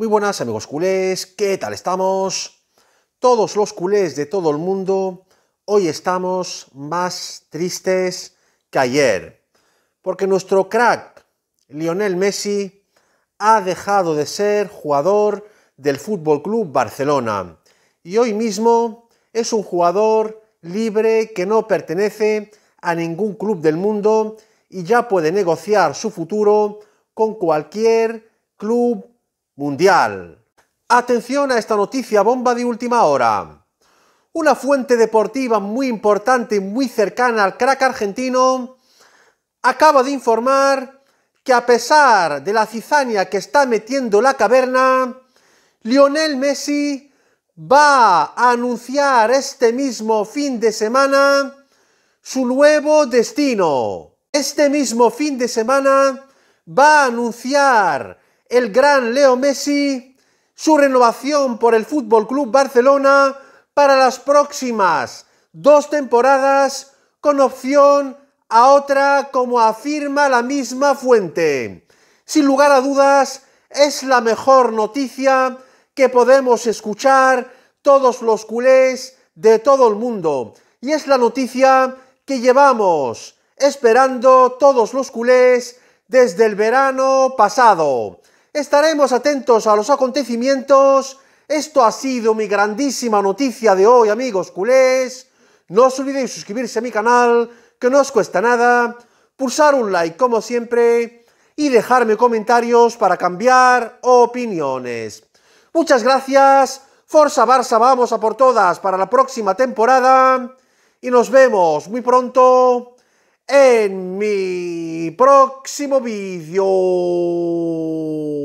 Muy buenas amigos culés, ¿qué tal estamos? Todos los culés de todo el mundo, hoy estamos más tristes que ayer, porque nuestro crack, Lionel Messi, ha dejado de ser jugador del Fútbol Club Barcelona y hoy mismo es un jugador libre que no pertenece a ningún club del mundo y ya puede negociar su futuro con cualquier club mundial. Atención a esta noticia bomba de última hora. Una fuente deportiva muy importante y muy cercana al crack argentino acaba de informar que a pesar de la cizaña que está metiendo la caverna, Lionel Messi va a anunciar este mismo fin de semana su nuevo destino. Este mismo fin de semana va a anunciar el gran Leo Messi, su renovación por el Fútbol Club Barcelona para las próximas dos temporadas con opción a otra, como afirma la misma fuente. Sin lugar a dudas, es la mejor noticia que podemos escuchar todos los culés de todo el mundo. Y es la noticia que llevamos esperando todos los culés desde el verano pasado. Estaremos atentos a los acontecimientos. Esto ha sido mi grandísima noticia de hoy, amigos culés. No os olvidéis suscribirse a mi canal, que no os cuesta nada. Pulsar un like, como siempre. Y dejarme comentarios para cambiar opiniones. Muchas gracias. Forza Barça, vamos a por todas para la próxima temporada. Y nos vemos muy pronto en mi próximo vídeo.